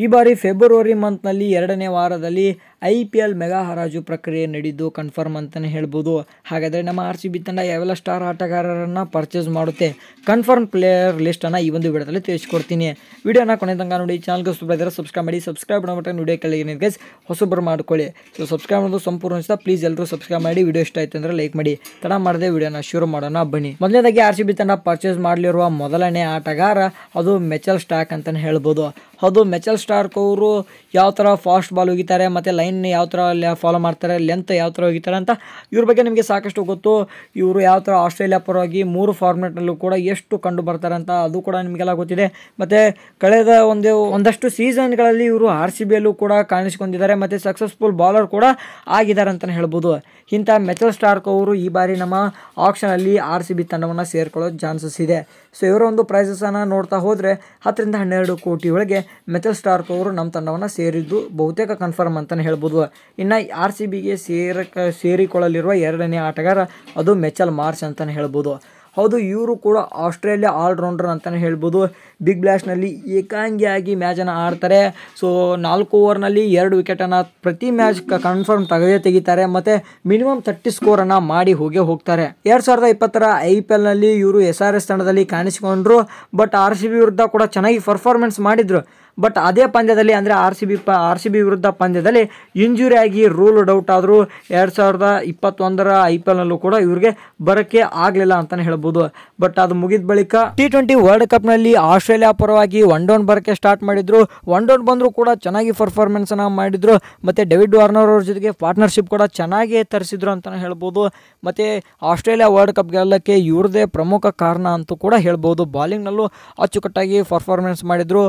ಈ ಬಾರಿ ಫೆಬ್ರವರಿ ಮಂತ್ನಲ್ಲಿ ಎರಡನೇ ವಾರದಲ್ಲಿ ಐ ಪಿ ಎಲ್ ಮೆಗಾ ಹರಾಜು ಪ್ರಕ್ರಿಯೆ ನಡೆದು ಕನ್ಫರ್ಮ್ ಅಂತಲೇ ಹೇಳ್ಬೋದು ಹಾಗಾದರೆ ನಮ್ಮ ಆರ್ ಸಿ ಬಿ ತಂಡ ಯಾವೆಲ್ಲ ಸ್ಟಾರ್ ಆಟಗಾರರನ್ನು ಪರ್ಚೇಸ್ ಮಾಡುತ್ತೆ ಕನ್ಫರ್ಮ್ ಪ್ಲೇಯರ್ ಲಿಸ್ಟನ್ನು ಈ ಒಂದು ವಿಡಿಯೋದಲ್ಲಿ ತಿಳಿಸ್ಕೊಡ್ತೀನಿ ವಿಡಿಯೋನ ಕೊನೆ ತನಕ ನೋಡಿ ಚಾನಲ್ಗೆ ಸುಬ್ಬರ ಸಬ್ಸ್ಕ್ರೈಬ್ ಮಾಡಿ ಸಬ್ಸ್ಕ್ರೈಬ್ ಮಾಡ್ಬಿಟ್ಟು ವಿಡಿಯೋ ಕೆಳಗೆ ಗೈಸ್ ಹೊಸೊಬ್ಬರು ಮಾಡ್ಕೊಳ್ಳಿ ಸೊ ಸಬ್ಸ್ಕ್ರೈಬ್ ಮಾಡೋದು ಸಂಪೂರ್ಣ ಇಷ್ಟ ಪ್ಲೀಸ್ ಎಲ್ಲರೂ ಸಬ್ಸ್ಕ್ರೈಬ್ ಮಾಡಿ ವಿಡಿಯೋ ಇಷ್ಟ ಆಯ್ತು ಅಂದ್ರೆ ಲೈಕ್ ಮಾಡಿ ತಡ ಮಾಡದೆ ವಿಡಿಯೋನ ಶುರು ಮಾಡೋಣ ಬನ್ನಿ ಮೊದಲನೇದಾಗಿ ಆರ್ ಸಿ ಬಿ ತಂಡ ಪರ್ಚೇಸ್ ಮಾಡಲಿರುವ ಮೊದಲನೇ ಆಟಗಾರ ಅದು ಮೆಚಲ್ ಸ್ಟಾಕ್ ಅಂತಲೇ ಹೇಳ್ಬೋದು ಅದು ಮೆಚಲ್ ಸ್ಟಾಕ್ ಅವರು ಯಾವ ಥರ ಫಾಸ್ಟ್ ಬಾಲ್ ಹೋಗಿದ್ದಾರೆ ಮತ್ತು ಲೈನ್ ಲೈನ್ ಯಾವ ಥರ ಫಾಲೋ ಮಾಡ್ತಾರೆ ಲೆಂತ್ ಯಾವ ಥರ ಹೋಗಿತಾರೆ ಅಂತ ಇವ್ರ ಬಗ್ಗೆ ನಿಮಗೆ ಸಾಕಷ್ಟು ಗೊತ್ತು ಇವರು ಯಾವ ಥರ ಆಸ್ಟ್ರೇಲಿಯಾ ಪರವಾಗಿ ಮೂರು ಫಾರ್ಮ್ಯಾಟ್ನಲ್ಲೂ ಕೂಡ ಎಷ್ಟು ಕಂಡು ಬರ್ತಾರೆ ಅಂತ ಅದು ಕೂಡ ನಿಮಗೆಲ್ಲ ಗೊತ್ತಿದೆ ಮತ್ತು ಕಳೆದ ಒಂದು ಒಂದಷ್ಟು ಸೀಸನ್ಗಳಲ್ಲಿ ಇವರು ಆರ್ ಸಿ ಬಿಯಲ್ಲೂ ಕೂಡ ಕಾಣಿಸಿಕೊಂಡಿದ್ದಾರೆ ಮತ್ತು ಸಕ್ಸಸ್ಫುಲ್ ಬಾಲರ್ ಕೂಡ ಆಗಿದ್ದಾರೆ ಅಂತಲೇ ಹೇಳ್ಬೋದು ಇಂಥ ಮೆಚಲ್ ಸ್ಟಾರ್ಕ್ ಅವರು ಈ ಬಾರಿ ನಮ್ಮ ಆಕ್ಷನಲ್ಲಿ ಆರ್ ಸಿ ಬಿ ತಂಡವನ್ನು ಸೇರ್ಕೊಳ್ಳೋ ಚಾನ್ಸಸ್ ಇದೆ ಸೊ ಇವರ ಒಂದು ಪ್ರೈಸಸನ್ನು ನೋಡ್ತಾ ಹೋದರೆ ಹತ್ತರಿಂದ ಹನ್ನೆರಡು ಕೋಟಿ ಒಳಗೆ ಮೆಚಲ್ ಸ್ಟಾರ್ಕ್ ಅವರು ನಮ್ಮ ತಂಡವನ್ನು ಸೇರಿದ್ದು ಬಹುತೇಕ ಕನ್ಫರ್ಮ್ ಅಂತಲೇ ಹೇಳ್ಬೋದು ಹೇಳ್ಬೋದು ಇನ್ನು ಆರ್ ಸಿ ಬಿಗೆ ಸೇರ ಸೇರಿಕೊಳ್ಳಲಿರುವ ಎರಡನೇ ಆಟಗಾರ ಅದು ಮೆಚಲ್ ಮಾರ್ಚ್ ಅಂತಲೇ ಹೇಳ್ಬೋದು ಹೌದು ಇವರು ಕೂಡ ಆಸ್ಟ್ರೇಲಿಯಾ ಆಲ್ರೌಂಡರ್ ಅಂತಲೇ ಹೇಳ್ಬೋದು ಬಿಗ್ ಬ್ಲ್ಯಾಶ್ನಲ್ಲಿ ಏಕಾಂಗಿಯಾಗಿ ಮ್ಯಾಚನ್ನು ಆಡ್ತಾರೆ ಸೊ ನಾಲ್ಕು ಓವರ್ನಲ್ಲಿ ಎರಡು ವಿಕೆಟನ್ನು ಪ್ರತಿ ಮ್ಯಾಚ್ ಕನ್ಫರ್ಮ್ ತೆಗೆದೇ ತೆಗಿತಾರೆ ಮತ್ತು ಮಿನಿಮಮ್ ತರ್ಟಿ ಸ್ಕೋರನ್ನು ಮಾಡಿ ಹೋಗೇ ಹೋಗ್ತಾರೆ ಎರಡು ಸಾವಿರದ ಇಪ್ಪತ್ತರ ಐ ಪಿ ಎಲ್ನಲ್ಲಿ ಇವರು ಎಸ್ ಆರ್ ಎಸ್ ತಂಡದಲ್ಲಿ ಕಾಣಿಸಿಕೊಂಡ್ರು ಬಟ್ ಆರ್ ಸಿ ಬಿ ವಿರುದ್ಧ ಕೂಡ ಚೆನ್ನಾಗಿ ಪರ್ಫಾರ್ಮೆನ್ಸ್ ಮಾಡಿದರು ಬಟ್ ಅದೇ ಪಂದ್ಯದಲ್ಲಿ ಅಂದರೆ ಆರ್ ಸಿ ಬಿ ಪ ಆರ್ ಸಿ ಬಿ ವಿರುದ್ಧ ಪಂದ್ಯದಲ್ಲಿ ಇಂಜುರಿ ಆಗಿ ರೂಲ್ ಡೌಟ್ ಆದರೂ ಎರಡು ಸಾವಿರದ ಇಪ್ಪತ್ತೊಂದರ ಐ ಪಿ ಎಲ್ನಲ್ಲೂ ಕೂಡ ಇವರಿಗೆ ಬರೋಕ್ಕೆ ಆಗಲಿಲ್ಲ ಅಂತಲೇ ಹೇಳ್ಬೋದು ಬಟ್ ಅದು ಮುಗಿದ ಬಳಿಕ ಟಿ ಟ್ವೆಂಟಿ ವರ್ಲ್ಡ್ ಕಪ್ನಲ್ಲಿ ಆಸ್ಟ್ರೇಲಿಯಾ ಪರವಾಗಿ ಒನ್ ಡೌನ್ ಬರೋಕ್ಕೆ ಸ್ಟಾರ್ಟ್ ಮಾಡಿದರು ಒನ್ ಡೌನ್ ಬಂದರೂ ಕೂಡ ಚೆನ್ನಾಗಿ ಪರ್ಫಾರ್ಮೆನ್ಸನ್ನು ಮಾಡಿದರು ಮತ್ತು ಡೇವಿಡ್ ವಾರ್ನರ್ ಅವ್ರ ಜೊತೆಗೆ ಪಾರ್ಟ್ನರ್ಶಿಪ್ ಕೂಡ ಚೆನ್ನಾಗಿ ತರಿಸಿದ್ರು ಅಂತಲೇ ಹೇಳ್ಬೋದು ಮತ್ತು ಆಸ್ಟ್ರೇಲಿಯಾ ವರ್ಲ್ಡ್ ಕಪ್ ಗೆಲ್ಲಕ್ಕೆ ಇವ್ರದೇ ಪ್ರಮುಖ ಕಾರಣ ಅಂತೂ ಕೂಡ ಹೇಳ್ಬೋದು ಬಾಲಿಂಗ್ನಲ್ಲೂ ಅಚ್ಚುಕಟ್ಟಾಗಿ ಪರ್ಫಾರ್ಮೆನ್ಸ್ ಮಾಡಿದರು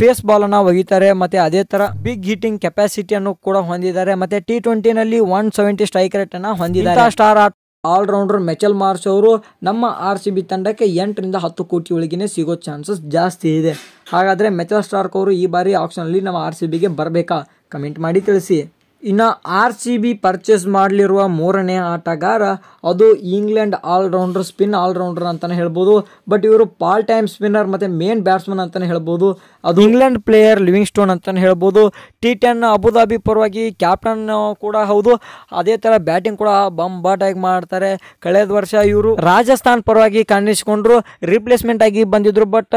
ಫೇಸ್ ಬಾಲನ್ನು ಒಗಿತಾರೆ ಮತ್ತೆ ಅದೇ ತರ ಬಿಗ್ ಹಿಟ್ಟಿಂಗ್ ಕೆಪಾಸಿಟಿಯನ್ನು ಕೂಡ ಹೊಂದಿದ್ದಾರೆ ಮತ್ತೆ ಟಿ ಟ್ವೆಂಟಿನಲ್ಲಿ ಒನ್ ಸೆವೆಂಟಿ ಸ್ಟ್ರೈಕ್ ಅನ್ನ ಹೊಂದಿದ್ದಾರೆ ಸ್ಟಾರ್ ಆಲ್ರೌಂಡರ್ ಮೆಚಲ್ ಮಾರ್ಸ್ ಅವರು ನಮ್ಮ ಆರ್ ಸಿ ಬಿ ತಂಡಕ್ಕೆ ಎಂಟರಿಂದ ಹತ್ತು ಕೋಟಿ ಒಳಗಿನೇ ಸಿಗೋ ಚಾನ್ಸಸ್ ಜಾಸ್ತಿ ಇದೆ ಹಾಗಾದರೆ ಮೆಚಲ್ ಸ್ಟಾರ್ಕ್ ಅವರು ಈ ಬಾರಿ ಆಪ್ಷನಲ್ಲಿ ನಮ್ಮ ಆರ್ ಸಿ ಬಿಗೆ ಬರಬೇಕಾ ಕಮೆಂಟ್ ಮಾಡಿ ತಿಳಿಸಿ ಇನ್ನು ಆರ್ ಸಿ ಬಿ ಪರ್ಚೇಸ್ ಮಾಡಲಿರುವ ಮೂರನೇ ಆಟಗಾರ ಅದು ಇಂಗ್ಲೆಂಡ್ ಆಲ್ರೌಂಡರ್ ಸ್ಪಿನ್ ಆಲ್ರೌಂಡರ್ ಅಂತಲೇ ಹೇಳ್ಬೋದು ಬಟ್ ಇವರು ಪಾಲ್ ಟೈಮ್ ಸ್ಪಿನ್ನರ್ ಮತ್ತು ಮೇನ್ ಬ್ಯಾಟ್ಸ್ಮನ್ ಅಂತಲೇ ಹೇಳ್ಬೋದು ಅದು ಇಂಗ್ಲೆಂಡ್ ಪ್ಲೇಯರ್ ಲಿವಿಂಗ್ ಸ್ಟೋನ್ ಅಂತಲೇ ಹೇಳ್ಬೋದು ಟಿ ಟೆನ್ ಅಬುದಾಬಿ ಪರವಾಗಿ ಕ್ಯಾಪ್ಟನ್ ಕೂಡ ಹೌದು ಅದೇ ಥರ ಬ್ಯಾಟಿಂಗ್ ಕೂಡ ಬಂಬಾಟಾಗಿ ಮಾಡ್ತಾರೆ ಕಳೆದ ವರ್ಷ ಇವರು ರಾಜಸ್ಥಾನ್ ಪರವಾಗಿ ಕಾಣಿಸಿಕೊಂಡ್ರು ರಿಪ್ಲೇಸ್ಮೆಂಟ್ ಆಗಿ ಬಂದಿದ್ರು ಬಟ್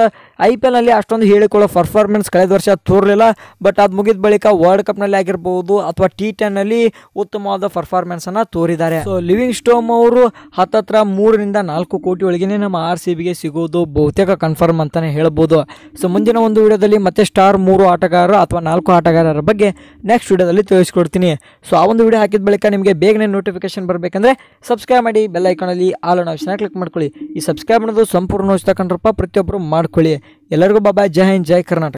ಐ ಪಿ ಎಲ್ನಲ್ಲಿ ಅಷ್ಟೊಂದು ಹೇಳಿಕೊಳ್ಳೋ ಪರ್ಫಾರ್ಮೆನ್ಸ್ ಕಳೆದ ವರ್ಷ ತೋರಲಿಲ್ಲ ಬಟ್ ಅದು ಮುಗಿದ ಬಳಿಕ ವರ್ಲ್ಡ್ ಕಪ್ನಲ್ಲಿ ಆಗಿರ್ಬೋದು ಅಥವಾ ಟಿ ಟೆನ್ನಲ್ಲಿ ಉತ್ತಮವಾದ ಪರ್ಫಾರ್ಮೆನ್ಸನ್ನು ತೋರಿದ್ದಾರೆ ಸೊ ಲಿವಿಂಗ್ ಸ್ಟೋಮ್ ಅವರು ಹತ್ತತ್ರ ಮೂರರಿಂದ ನಾಲ್ಕು ಕೋಟಿ ಒಳಗೇನೆ ನಮ್ಮ ಆರ್ ಸಿ ಬಿಗೆ ಸಿಗೋದು ಬಹುತೇಕ ಕನ್ಫರ್ಮ್ ಅಂತಾನೆ ಹೇಳ್ಬೋದು ಸೊ ಮುಂದಿನ ಒಂದು ವಿಡಿಯೋದಲ್ಲಿ ಮತ್ತೆ ಸ್ಟಾರ್ ಮೂರು ಆಟಗಾರರು ಅಥವಾ ನಾಲ್ಕು ಆಟಗಾರರ ಬಗ್ಗೆ ನೆಕ್ಸ್ಟ್ ವಿಡಿಯೋದಲ್ಲಿ ತಿಳಿಸ್ಕೊಡ್ತೀನಿ ಸೊ ಆ ಒಂದು ವಿಡಿಯೋ ಹಾಕಿದ ಬಳಿಕ ನಿಮಗೆ ಬೇಗನೆ ನೋಟಿಫಿಕೇಶನ್ ಬರಬೇಕಂದ್ರೆ ಸಬ್ಸ್ಕ್ರೈಬ್ ಮಾಡಿ ಬೆಲ್ ಐಕಾನಲ್ಲಿ ಆಲ್ ಅನ್ ಆಪ್ಷನ್ ಕ್ಲಿಕ್ ಮಾಡ್ಕೊಳ್ಳಿ ಈ ಸಬ್ಸ್ಕ್ರೈಬ್ ಮಾಡೋದು ಸಂಪೂರ್ಣ ಉಚಿತ ಪ್ರತಿಯೊಬ್ಬರು ಮಾಡ್ಕೊಳ್ಳಿ ಎಲ್ಲರಿಗೂ ಬಾಬಾ ಜೈ ಹಿಂದ್ ಜೈ ಕರ್ನಾಟಕ